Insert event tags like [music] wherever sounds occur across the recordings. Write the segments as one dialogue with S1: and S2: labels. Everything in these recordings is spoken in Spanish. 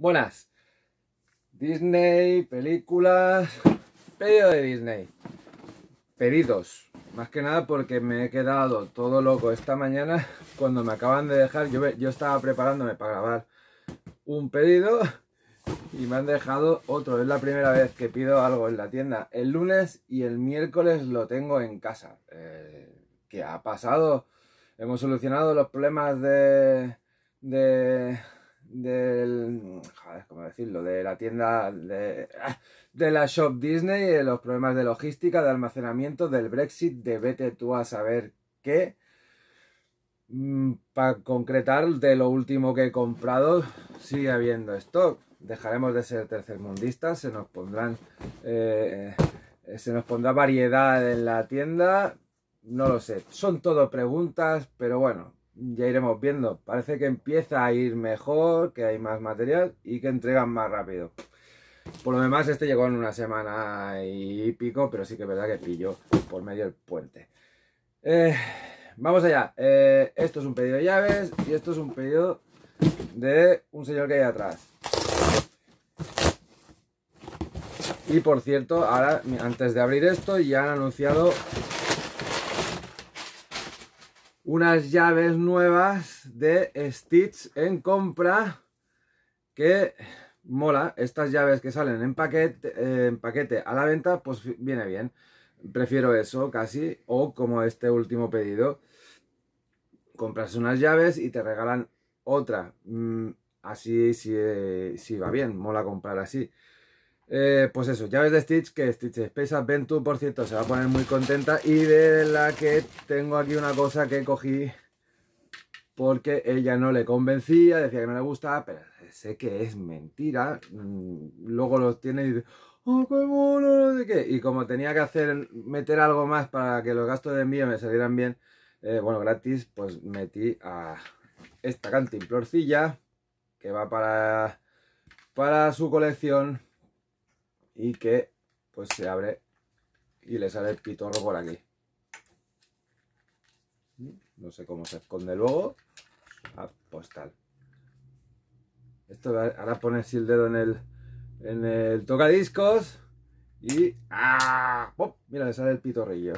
S1: Buenas. Disney, películas, pedido de Disney. Pedidos. Más que nada porque me he quedado todo loco esta mañana cuando me acaban de dejar. Yo, yo estaba preparándome para grabar un pedido y me han dejado otro. Es la primera vez que pido algo en la tienda. El lunes y el miércoles lo tengo en casa. que eh, ¿Qué ha pasado? Hemos solucionado los problemas de, de del decirlo? de la tienda de, la shop Disney, de los problemas de logística, de almacenamiento, del Brexit, de vete tú a saber qué. Mm, Para concretar, de lo último que he comprado, sigue habiendo stock. Dejaremos de ser tercermundistas, se nos pondrán. Eh, se nos pondrá variedad en la tienda. No lo sé. Son todo preguntas, pero bueno, ya iremos viendo. Parece que empieza a ir mejor, que hay más material y que entregan más rápido. Por lo demás, este llegó en una semana y pico, pero sí que es verdad que pillo por medio del puente. Eh, vamos allá. Eh, esto es un pedido de llaves y esto es un pedido de un señor que hay atrás. Y por cierto, ahora, antes de abrir esto, ya han anunciado unas llaves nuevas de Stitch en compra que mola. Estas llaves que salen en paquete, en paquete a la venta, pues viene bien. Prefiero eso casi, o como este último pedido. Compras unas llaves y te regalan otra. Mm, así si va bien, mola comprar así. Eh, pues eso, llaves de Stitch, que Stitch Space Adventure, por cierto, se va a poner muy contenta. Y de la que tengo aquí una cosa que cogí porque ella no le convencía, decía que no le gustaba, pero sé que es mentira. Mm, luego los tiene y dice, ¡oh, qué mono! No sé qué. Y como tenía que hacer, meter algo más para que los gastos de envío me salieran bien, eh, bueno, gratis, pues metí a esta cantimplorcilla que va para, para su colección y que pues se abre y le sale el pitorro por aquí. Mm, no sé cómo se esconde luego. Ah, pues tal. Esto ahora pones el dedo en el, en el tocadiscos y... ¡Ah! Mira, le sale el pitorrillo.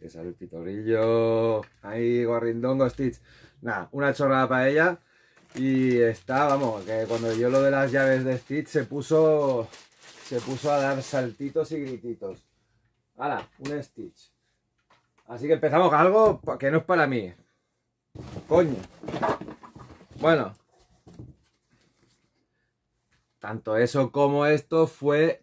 S1: Le sale el pitorrillo. Ahí, guarrindongo, Stitch. Nada, una chorrada para ella. Y está, vamos, que cuando yo lo de las llaves de Stitch se puso se puso a dar saltitos y grititos. ¡Hala! Un Stitch. Así que empezamos con algo que no es para mí. Coño. Bueno. Tanto eso como esto fue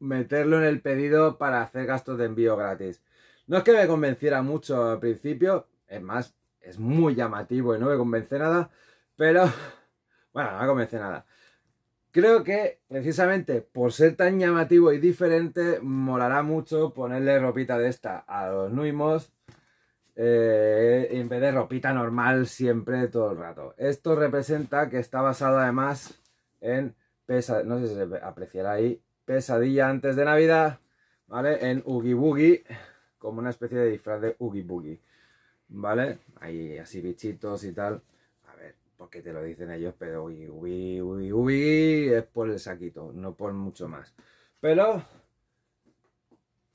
S1: meterlo en el pedido para hacer gastos de envío gratis. No es que me convenciera mucho al principio, es más, es muy llamativo y no me convence nada, pero [laughs] bueno, no me convence nada. Creo que precisamente por ser tan llamativo y diferente, molará mucho ponerle ropita de esta a los Nuimos eh, en vez de ropita normal siempre todo el rato. Esto representa que está basado además en pesa, no sé si se apreciará ahí, pesadilla antes de Navidad, ¿vale? En Oogie Boogie, como una especie de disfraz de Oogie Boogie, ¿vale? Ahí así bichitos y tal porque te lo dicen ellos, pero uy, uy, uy, uy, es por el saquito, no por mucho más. Pero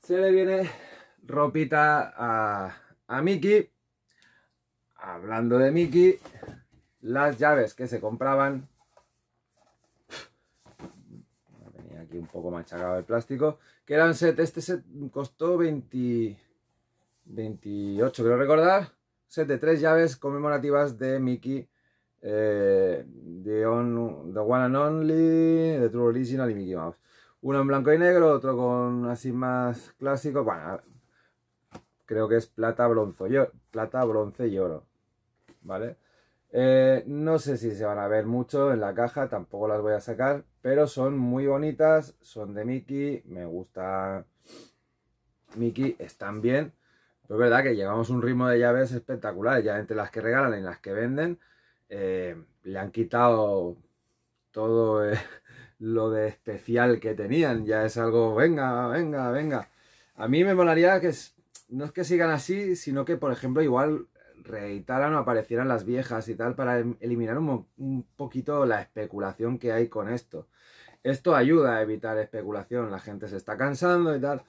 S1: se le viene ropita a, a Mickey. Hablando de Miki las llaves que se compraban. Venía aquí un poco machacado el plástico. Que eran set, este set costó 28, creo recordar. Set de tres llaves conmemorativas de Miki eh, the, One and Only, The True Original y Mickey Mouse. Uno en blanco y negro, otro con así más clásico. Bueno, creo que es plata, bronzo, plata, bronce y oro. ¿Vale? Eh, no sé si se van a ver mucho en la caja, tampoco las voy a sacar, pero son muy bonitas, son de Mickey, me gusta Mickey, están bien. Pero es verdad que llevamos un ritmo de llaves espectacular, ya entre las que regalan y las que venden, eh, le han quitado todo eh, [laughs] lo de especial que tenían. Ya es algo, venga, venga, venga. A mí me molaría que no es que sigan así, sino que, por ejemplo, igual reeditaran o aparecieran las viejas y tal para em-, eliminar un, poquito la especulación que hay con esto. Esto ayuda a evitar especulación, la gente se está cansando y tal.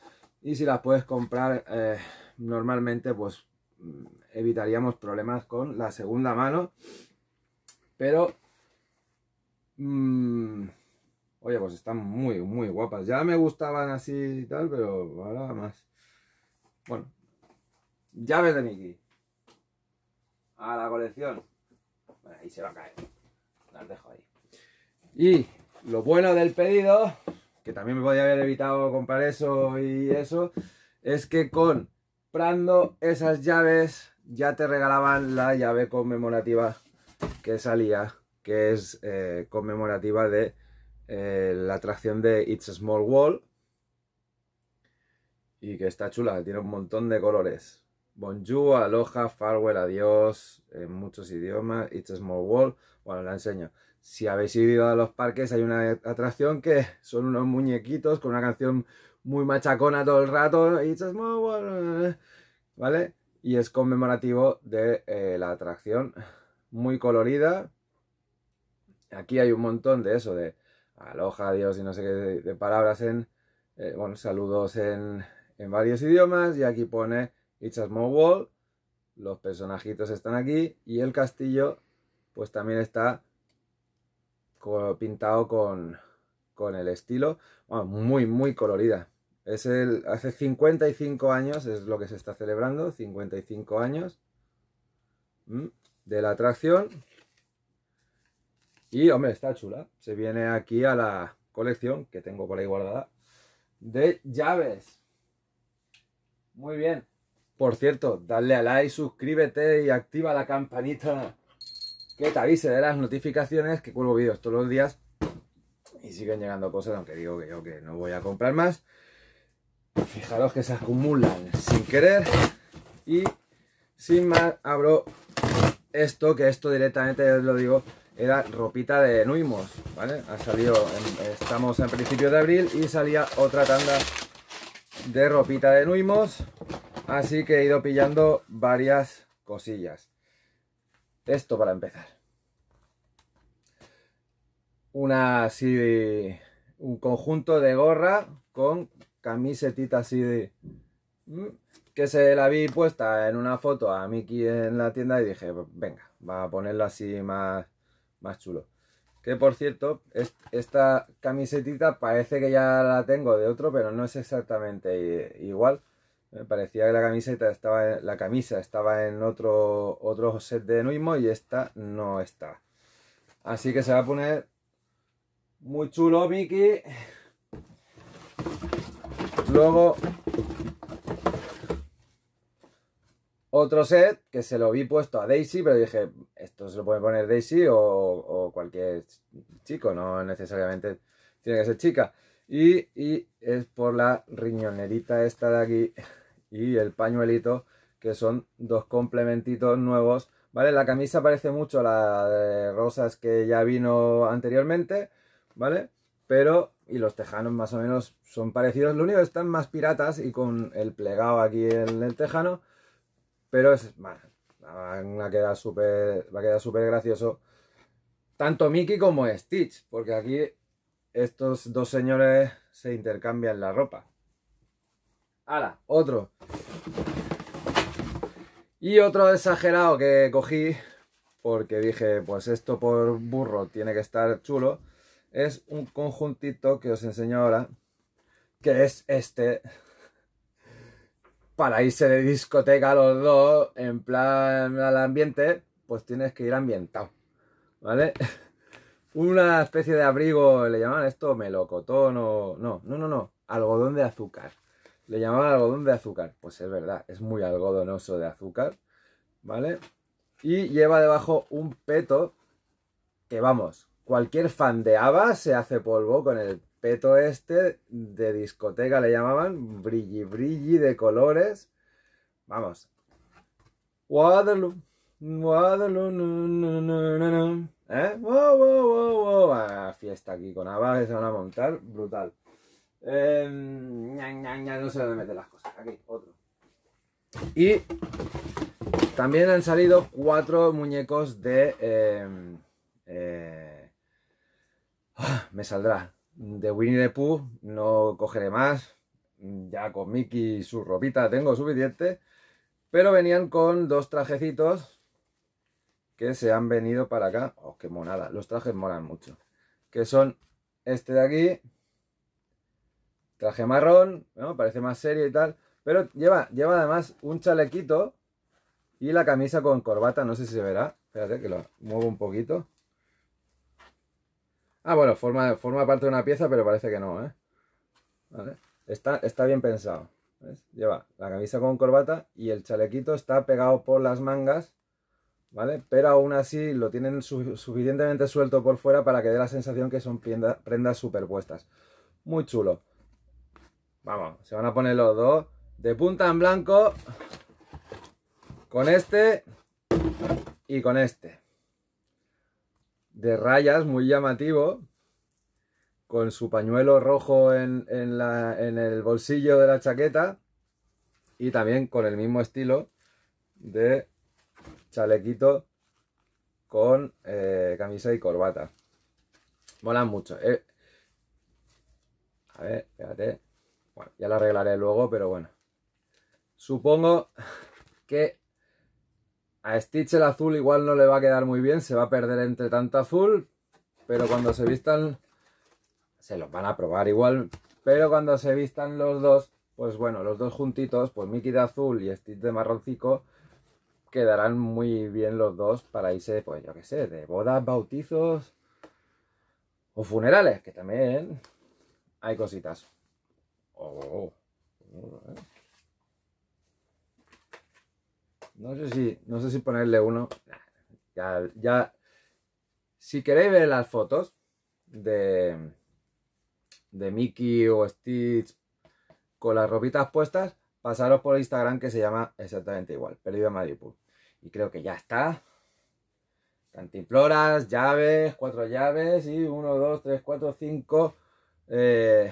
S1: Y si las puedes comprar eh, normalmente, pues mm, evitaríamos problemas con la segunda mano pero... Mm, oye, pues están muy, muy guapas. Ya me gustaban así y tal, pero nada más. Bueno. Llaves de Mickey. A la colección. Bueno, ahí se va a caer. Las dejo ahí. Y lo bueno del pedido, que también me podía haber evitado comprar eso y eso, es que comprando esas llaves ya te regalaban la llave conmemorativa que salía, que es eh, conmemorativa de eh, la atracción de It's a Small Wall. Y que está chula, tiene un montón de colores. Bonjour, aloha, farewell, adiós, en muchos idiomas, It's a Small Wall. Bueno, la enseño. Si habéis ido a los parques, hay una atracción que son unos muñequitos con una canción muy machacona todo el rato. It's a small World ¿Vale? Y es conmemorativo de eh, la atracción muy colorida. Aquí hay un montón de eso, de aloja, dios y no sé qué, de, palabras en, eh, bueno, saludos en, varios idiomas. Y aquí pone It's a Small world los personajitos están aquí y el castillo pues también está pintado con, el estilo, bueno, muy, muy colorida. Es el, hace 55 años es lo que se está celebrando, 55 años. ¿Mm? de la atracción Y, hombre, está chula. Se viene aquí a la colección, que tengo por ahí guardada, de llaves. Muy bien. Por cierto, dale a like, suscríbete y activa la campanita que te avise de las notificaciones que cuelgo vídeos todos los días y siguen llegando cosas, aunque digo que yo que no voy a comprar más. Fijaros que se acumulan sin querer y sin más abro esto, que esto directamente os lo digo, era ropita de Nuimos, ¿vale? Ha salido, estamos en principio de abril y salía otra tanda de ropita de Nuimos, así que he ido pillando varias cosillas. Esto para empezar. Una así, un conjunto de gorra con camisetita así de que se la vi puesta en una foto a Mickey en la tienda y dije, pues venga, va a ponerla así más, más chulo. Que por cierto, esta camisetita parece que ya la tengo de otro, pero no es exactamente igual. Me parecía que la camiseta estaba en, la camisa estaba en otro, otro set de Nuismo y esta no está. Así que se va a poner muy chulo Mickey. Luego otro set que se lo vi puesto a Daisy, pero dije, esto se lo puede poner Daisy o, cualquier chico, no necesariamente tiene que ser chica. Y, y, es por la riñonerita esta de aquí [laughs] y el pañuelito, que son dos complementitos nuevos, ¿vale? La camisa parece mucho a la de rosas que ya vino anteriormente, ¿vale? Pero, y los tejanos más o menos son parecidos, lo único que están más piratas y con el plegado aquí en el tejano, pero es, bueno va a quedar súper gracioso tanto Mickey como Stitch, porque aquí estos dos señores se intercambian la ropa. ¡Hala! Otro. Y otro exagerado que cogí, porque dije, pues esto por burro tiene que estar chulo, es un conjuntito que os enseño ahora, que es este para irse de discoteca los dos, en plan al ambiente, pues tienes que ir ambientado, ¿vale? [laughs] Una especie de abrigo, le llamaban esto melocotón o... No, no, no, no, algodón de azúcar. Le llamaban algodón de azúcar. Pues es verdad, es muy algodonoso de azúcar, ¿vale? Y lleva debajo un peto que, vamos, cualquier fan de haba se hace polvo con el peto este de discoteca, le llamaban, brilli brilli de colores. Vamos. Waterloo. Waterloo. No, no, no, ¿Eh? Wow, wow, wow, wow. fiesta aquí con abajo se van a montar. Brutal. Em, no sé dónde meter las cosas. Aquí, otro. Y también han salido cuatro muñecos de... Em, eh, ah, me saldrá de Winnie the Pooh no cogeré más. Ya con Mickey su ropita tengo suficiente. Pero venían con dos trajecitos que se han venido para acá. ¡Oh, qué monada! Los trajes molan mucho. Que son este de aquí. Traje marrón, Parece más serio y tal. Pero lleva, lleva además un chalequito y la camisa con corbata. No sé si se verá. Espérate que lo muevo un poquito. Ah, bueno, forma, parte de una pieza, pero parece que no, ¿eh? Está, bien pensado. Lleva la camisa con corbata y el chalequito está pegado por las mangas, ¿vale? Pero aún así lo tienen suficientemente suelto por fuera para que dé la sensación que son prendas superpuestas. Muy chulo. Vamos, se van a poner los dos de punta en blanco con este y con este de rayas, muy llamativo, con su pañuelo rojo en, el bolsillo de la chaqueta y también con el mismo estilo de chalequito con eh, camisa y corbata. Molan mucho. Eh. A ver, espérate. Bueno, ya la arreglaré luego, pero bueno. Supongo que a Stitch el azul igual no le va a quedar muy bien, se va a perder entre tanto azul, pero cuando se vistan, se los van a probar igual, pero cuando se vistan los dos, pues bueno, los dos juntitos, pues Mickey de azul y Stitch de marroncico, quedarán muy bien los dos para irse, pues yo qué sé, de bodas, bautizos o funerales, que también hay cositas. Oh, oh, oh, eh. No sé si, ponerle uno. Ya, ya. Si queréis ver las fotos de, de Mickey o Stitch con las ropitas puestas, pasaros por Instagram que se llama exactamente igual, Perdido de Y creo que ya está. Cantimploras, llaves, cuatro llaves y uno, dos, tres, cuatro, cinco eh,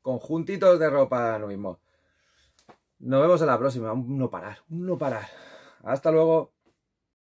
S1: conjuntitos de ropa lo mismo. Nos vemos en la próxima. no parar, no parar. Hasta luego.